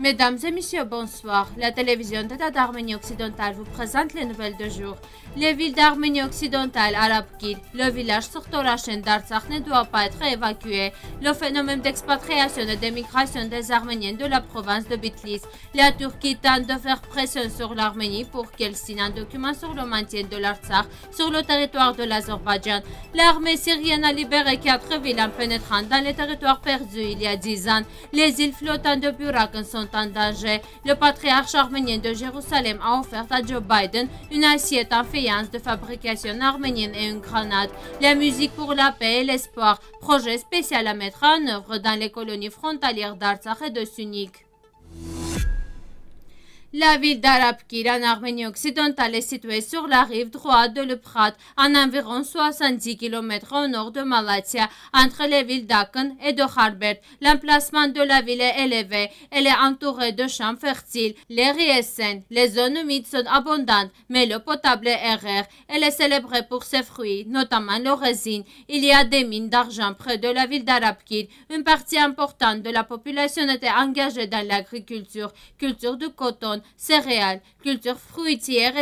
Mesdames et messieurs, bonsoir. La télévision d'État d'Arménie occidentale vous présente les nouvelles de jour. Les villes d'Arménie occidentale, Arabkir, le village chaîne d'Artsakh ne doit pas être évacué. Le phénomène d'expatriation et d'émigration des Arméniens de la province de Bitlis. La Turquie tente de faire pression sur l'Arménie pour qu'elle signe un document sur le maintien de l'Artsakh sur le territoire de l'Azerbaïdjan. L'armée syrienne a libéré quatre villes en pénétrant dans les territoires perdus il y a dix ans. Les îles flottantes de Burak sont en Le patriarche arménien de Jérusalem a offert à Joe Biden une assiette en faïence de fabrication arménienne et une grenade. La musique pour la paix et l'espoir, projet spécial à mettre en œuvre dans les colonies frontalières d'Artsakh et de Sunik. La ville d'Arabkir en Arménie occidentale est située sur la rive droite de l'Euphrate, en environ 70 km au nord de Malatia, entre les villes d'aken et de Harbert. L'emplacement de la ville est élevé. Elle est entourée de champs fertiles. Les est sain. les zones humides sont abondantes, mais le potable est rare. Elle est célébrée pour ses fruits, notamment le résine. Il y a des mines d'argent près de la ville d'Arabkir. Une partie importante de la population était engagée dans l'agriculture, culture de coton, céréales, cultures fruitières et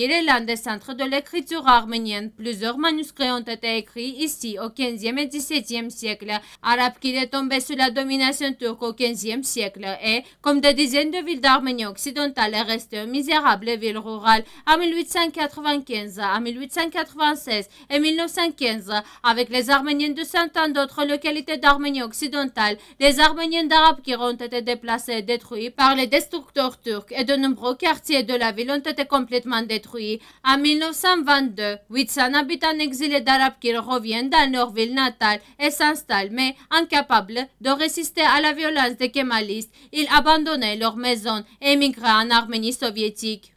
est l'un des centres de l'écriture arménienne, plusieurs manuscrits ont été écrits ici au 15e et 17e siècle. Arabkirel est tombé sous la domination turque au 15e siècle et, comme des dizaines de villes d'Arménie occidentale, est restée misérable ville rurale en 1895, en 1896 et 1915, avec les Arméniens de cent ans d'autres localités d'Arménie occidentale, les Arméniens qui ont été déplacés et détruits par les destructeurs turcs et de nombreux quartiers de la ville ont été complètement détruits. En 1922, 800 habitants exilés d'Arabes qui reviennent dans leur ville natale et s'installent, mais incapables de résister à la violence des Kémalistes, ils abandonnent leur maison et migrent en Arménie soviétique.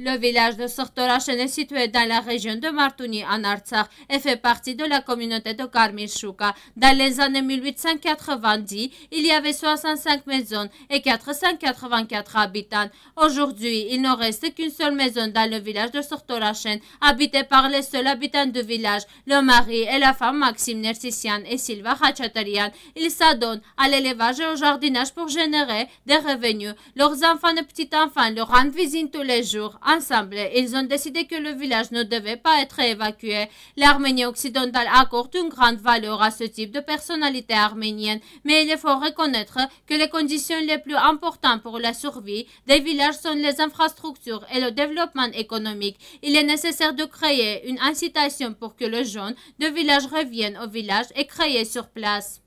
Le village de Sortorachen est situé dans la région de Martouni en Artsakh et fait partie de la communauté de Karmishouka. Dans les années 1890, il y avait 65 maisons et 484 habitants. Aujourd'hui, il ne reste qu'une seule maison dans le village de Sortorachen, habitée par les seuls habitants du village, le mari et la femme Maxime Nersissian et Silva Khachatarian. Ils s'adonnent à l'élevage et au jardinage pour générer des revenus. Leurs enfants et petits-enfants leur rendent visite tous les jours ensemble, ils ont décidé que le village ne devait pas être évacué. L'Arménie occidentale accorde une grande valeur à ce type de personnalité arménienne, mais il faut reconnaître que les conditions les plus importantes pour la survie des villages sont les infrastructures et le développement économique. Il est nécessaire de créer une incitation pour que le jeune de village revienne au village et créer sur place.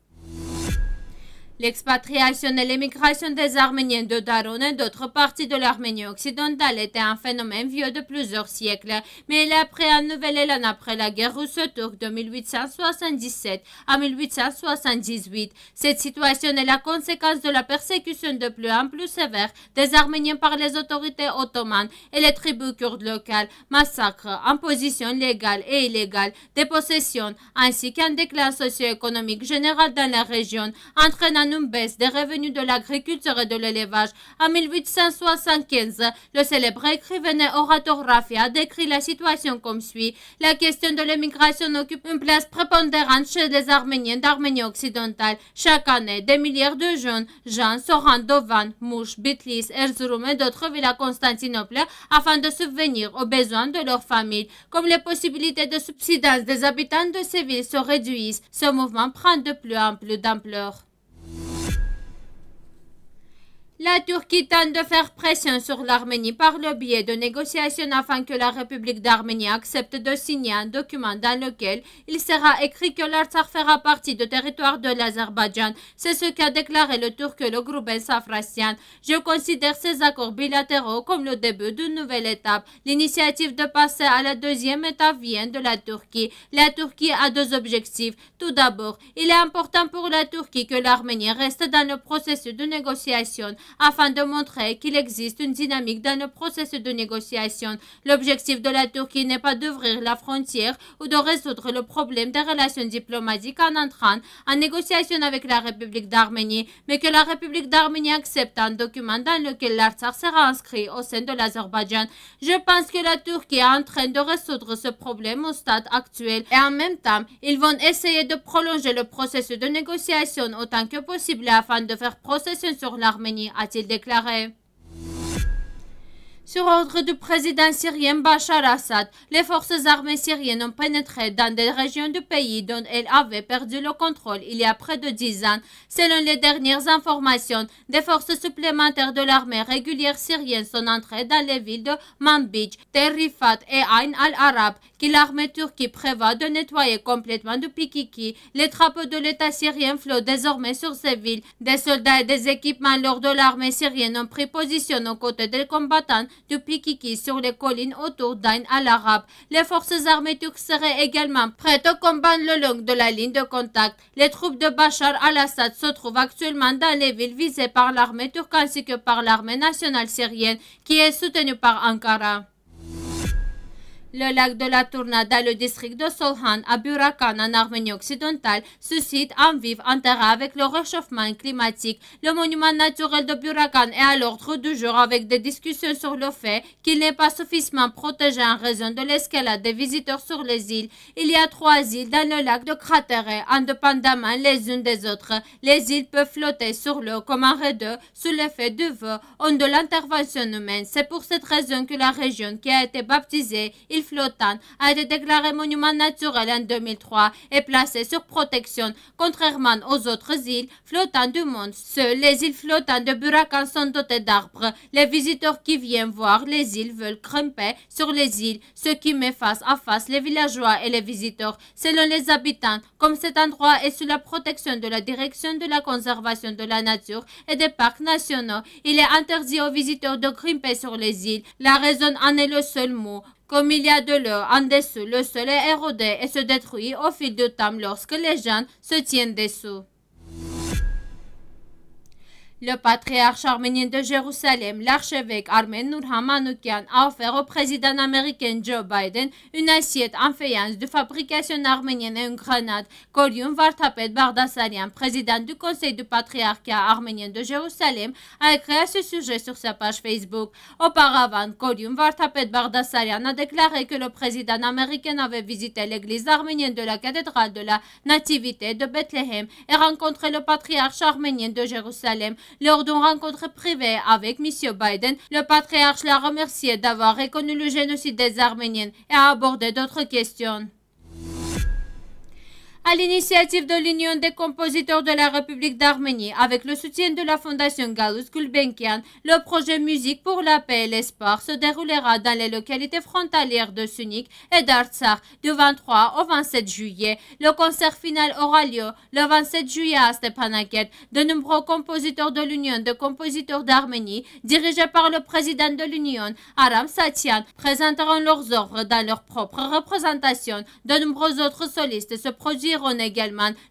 L'expatriation et l'émigration des Arméniens de Daron et d'autres parties de l'Arménie occidentale était un phénomène vieux de plusieurs siècles, mais il a pris un nouvel élan après la guerre russe turque de 1877 à 1878. Cette situation est la conséquence de la persécution de plus en plus sévère des Arméniens par les autorités ottomanes et les tribus kurdes locales, massacres, impositions légales et illégales, dépossessions, ainsi qu'un déclin socio-économique général dans la région, entraînant une baisse des revenus de l'agriculture et de l'élevage. En 1875, le célèbre écrivain et orateur a décrit la situation comme suit. La question de l'immigration occupe une place prépondérante chez les Arméniens d'Arménie occidentale. Chaque année, des milliards de jeunes, gens, Soran, Dovan, mouche Bitlis, Erzurum et d'autres villes à Constantinople afin de subvenir aux besoins de leurs familles. Comme les possibilités de subsidence des habitants de ces villes se réduisent, ce mouvement prend de plus en plus d'ampleur. La Turquie tente de faire pression sur l'Arménie par le biais de négociations afin que la République d'Arménie accepte de signer un document dans lequel il sera écrit que l'Artsakh fera partie du territoire de l'Azerbaïdjan. C'est ce qu'a déclaré le Turc le groupe Safrasian. Je considère ces accords bilatéraux comme le début d'une nouvelle étape. L'initiative de passer à la deuxième étape vient de la Turquie. La Turquie a deux objectifs. Tout d'abord, il est important pour la Turquie que l'Arménie reste dans le processus de négociation afin de montrer qu'il existe une dynamique dans le processus de négociation. L'objectif de la Turquie n'est pas d'ouvrir la frontière ou de résoudre le problème des relations diplomatiques en entrant en négociation avec la République d'Arménie, mais que la République d'Arménie accepte un document dans lequel l'Artsakh sera inscrit au sein de l'Azerbaïdjan. Je pense que la Turquie est en train de résoudre ce problème au stade actuel et en même temps, ils vont essayer de prolonger le processus de négociation autant que possible afin de faire procession sur l'Arménie a-t-il déclaré. Sur ordre du président syrien Bachar Assad, les forces armées syriennes ont pénétré dans des régions du pays dont elles avaient perdu le contrôle il y a près de dix ans. Selon les dernières informations, des forces supplémentaires de l'armée régulière syrienne sont entrées dans les villes de Manbij, Terrifat et Ain al-Arab, que l'armée turque prévoit de nettoyer complètement du Pikiki. Les trappes de l'État syrien flottent désormais sur ces villes. Des soldats et des équipements lors de l'armée syrienne ont pris position aux côtés des combattants du Pikiki sur les collines autour d'Ain al-Arab. Les forces armées turques seraient également prêtes au combat le long de la ligne de contact. Les troupes de Bachar al-Assad se trouvent actuellement dans les villes visées par l'armée turque ainsi que par l'armée nationale syrienne qui est soutenue par Ankara. Le lac de la Tourna dans le district de Solhan à Burakan en Arménie occidentale suscite un vif intérêt avec le réchauffement climatique. Le monument naturel de Burakan est à l'ordre du jour avec des discussions sur le fait qu'il n'est pas suffisamment protégé en raison de l'escalade des visiteurs sur les îles. Il y a trois îles dans le lac de cratère indépendamment les unes des autres. Les îles peuvent flotter sur l'eau comme un radeau sous l'effet du vœu ou de l'intervention humaine. C'est pour cette raison que la région qui a été baptisée flottant flottante a été déclarée monument naturel en 2003 et placé sur protection, contrairement aux autres îles flottantes du monde. Seules les îles flottantes de Burakan sont dotées d'arbres. Les visiteurs qui viennent voir les îles veulent grimper sur les îles, ce qui met face à face les villageois et les visiteurs. Selon les habitants, comme cet endroit est sous la protection de la direction de la conservation de la nature et des parcs nationaux, il est interdit aux visiteurs de grimper sur les îles. La raison en est le seul mot. Comme il y a de l'eau en dessous, le soleil est et se détruit au fil du temps lorsque les gens se tiennent dessous. Le patriarche arménien de Jérusalem, l'archevêque Armen Nurhaman a offert au président américain Joe Biden une assiette en faïence de fabrication arménienne et une grenade. Korium Vartapet Bardassarian, président du Conseil du patriarcat arménien de Jérusalem, a écrit à ce sujet sur sa page Facebook. Auparavant, Korium Vartapet Bardassarian a déclaré que le président américain avait visité l'église arménienne de la cathédrale de la Nativité de Bethléem et rencontré le patriarche arménien de Jérusalem. Lors d'une rencontre privée avec M. Biden, le patriarche l'a remercié d'avoir reconnu le génocide des Arméniens et a abordé d'autres questions à l'initiative de l'Union des compositeurs de la République d'Arménie, avec le soutien de la Fondation Galus Gulbenkian, le projet Musique pour la paix et l'espoir se déroulera dans les localités frontalières de Sunik et d'Artsakh du 23 au 27 juillet. Le concert final aura lieu le 27 juillet à Stepanaket. De nombreux compositeurs de l'Union des compositeurs d'Arménie, dirigés par le président de l'Union, Aram Satyan, présenteront leurs œuvres dans leur propre représentation. De nombreux autres solistes se produiront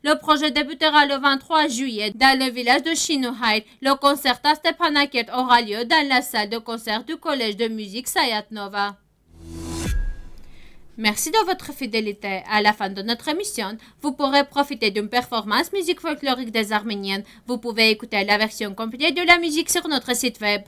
le projet débutera le 23 juillet dans le village de Chinohide. Le concert à Stepanaket aura lieu dans la salle de concert du Collège de musique Sayat Nova. Merci de votre fidélité. À la fin de notre émission, vous pourrez profiter d'une performance musique folklorique des Arméniennes. Vous pouvez écouter la version complète de la musique sur notre site web.